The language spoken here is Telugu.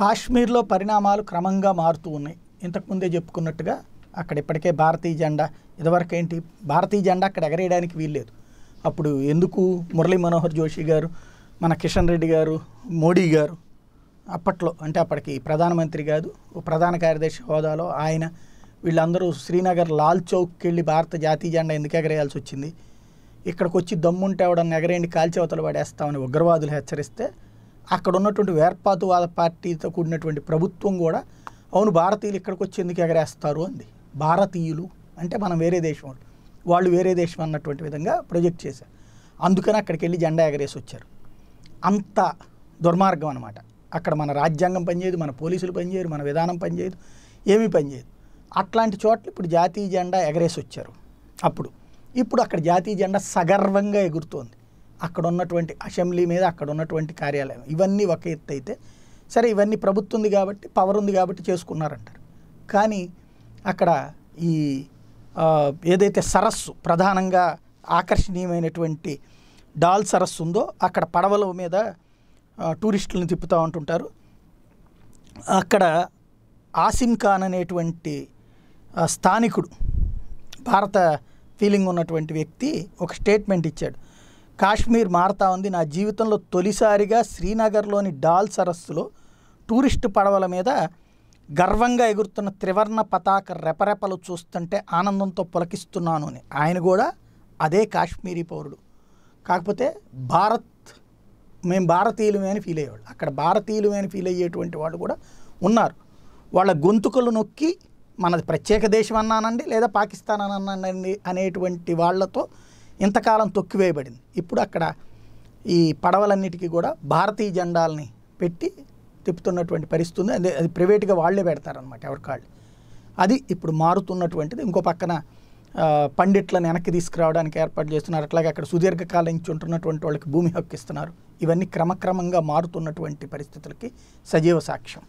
కాశ్మీర్లో పరిణామాలు క్రమంగా మారుతూ ఉన్నాయి ఇంతకుముందే చెప్పుకున్నట్టుగా అక్కడ ఇప్పటికే భారతీయ జెండా ఇదివరకు ఏంటి భారతీయ జెండా అక్కడ ఎగరేయడానికి వీల్లేదు అప్పుడు ఎందుకు మురళి మనోహర్ జోషి గారు మన కిషన్ రెడ్డి గారు మోడీ గారు అప్పట్లో అంటే అప్పటికి ప్రధానమంత్రి కాదు ప్రధాన కార్యదర్శి హోదాలో ఆయన వీళ్ళందరూ శ్రీనగర్ లాల్ చౌక్కి వెళ్ళి భారత జాతీయ జెండా ఎందుకు ఎగరేయాల్సి వచ్చింది ఇక్కడికి వచ్చి దమ్ముంటే ఎవడన్నా ఎగరేయండి కాల్చేవతలు పడేస్తామని ఉగ్రవాదులు హెచ్చరిస్తే అక్కడ ఉన్నటువంటి వేర్పాతువాద పార్టీతో కూడినటువంటి ప్రభుత్వం కూడా అవును భారతీయులు ఇక్కడికి వచ్చి ఎందుకు ఎగరేస్తారు అంది భారతీయులు అంటే మనం వేరే దేశం వాళ్ళు వాళ్ళు వేరే దేశం అన్నటువంటి విధంగా ప్రొజెక్ట్ చేశారు అందుకని అక్కడికి వెళ్ళి జెండా ఎగరేసి వచ్చారు అంత దుర్మార్గం అనమాట అక్కడ మన రాజ్యాంగం పనిచేయదు మన పోలీసులు పనిచేయరు మన విధానం పనిచేయదు ఏమీ పనిచేయదు అట్లాంటి చోట్ల ఇప్పుడు జాతీయ జెండా ఎగరేసి వచ్చారు అప్పుడు ఇప్పుడు అక్కడ జాతీయ జెండా సగర్వంగా ఎగురుతోంది అక్కడ ఉన్నటువంటి అసెంబ్లీ మీద అక్కడ ఉన్నటువంటి కార్యాలయం ఇవన్నీ ఒక ఎత్తు అయితే సరే ఇవన్నీ ప్రభుత్వం ఉంది కాబట్టి పవర్ ఉంది కాబట్టి చేసుకున్నారంటారు కానీ అక్కడ ఈ ఏదైతే సరస్సు ప్రధానంగా ఆకర్షణీయమైనటువంటి డాల్ సరస్సు ఉందో అక్కడ పడవల మీద టూరిస్టులను తిప్పుతూ ఉంటుంటారు అక్కడ ఆసిమ్ ఖాన్ అనేటువంటి స్థానికుడు భారత ఫీలింగ్ ఉన్నటువంటి వ్యక్తి ఒక స్టేట్మెంట్ ఇచ్చాడు కాశ్మీర్ మారుతా ఉంది నా జీవితంలో తొలిసారిగా శ్రీనగర్లోని డాల్ సరస్సులో టూరిస్ట్ పడవల మీద గర్వంగా ఎగురుతున్న త్రివర్ణ పతాక రెపరెపలు చూస్తుంటే ఆనందంతో పులకిస్తున్నాను అని ఆయన కూడా అదే కాశ్మీరీ పౌరుడు కాకపోతే భారత్ మేము భారతీయులమే అని ఫీల్ అయ్యేవాళ్ళు అక్కడ భారతీయులమే అని ఫీల్ అయ్యేటువంటి వాళ్ళు కూడా ఉన్నారు వాళ్ళ గొంతుకలు నొక్కి మనది ప్రత్యేక దేశం అన్నానండి లేదా పాకిస్తాన్ అన్నానండి అనేటువంటి వాళ్ళతో ఇంతకాలం తొక్కివేయబడింది ఇప్పుడు అక్కడ ఈ పడవలన్నిటికీ కూడా భారతీయ జెండాలని పెట్టి తిప్పుతున్నటువంటి పరిస్థితి ఉంది అదే అది ప్రైవేట్గా వాళ్లే పెడతారనమాట ఎవరి కాళ్ళు అది ఇప్పుడు మారుతున్నటువంటిది ఇంకో పక్కన పండిట్లను వెనక్కి తీసుకురావడానికి ఏర్పాటు చేస్తున్నారు అట్లాగే అక్కడ సుదీర్ఘకాలం నుంచి ఉంటున్నటువంటి వాళ్ళకి భూమి హక్కు ఇస్తున్నారు ఇవన్నీ క్రమక్రమంగా మారుతున్నటువంటి పరిస్థితులకి సజీవ సాక్ష్యం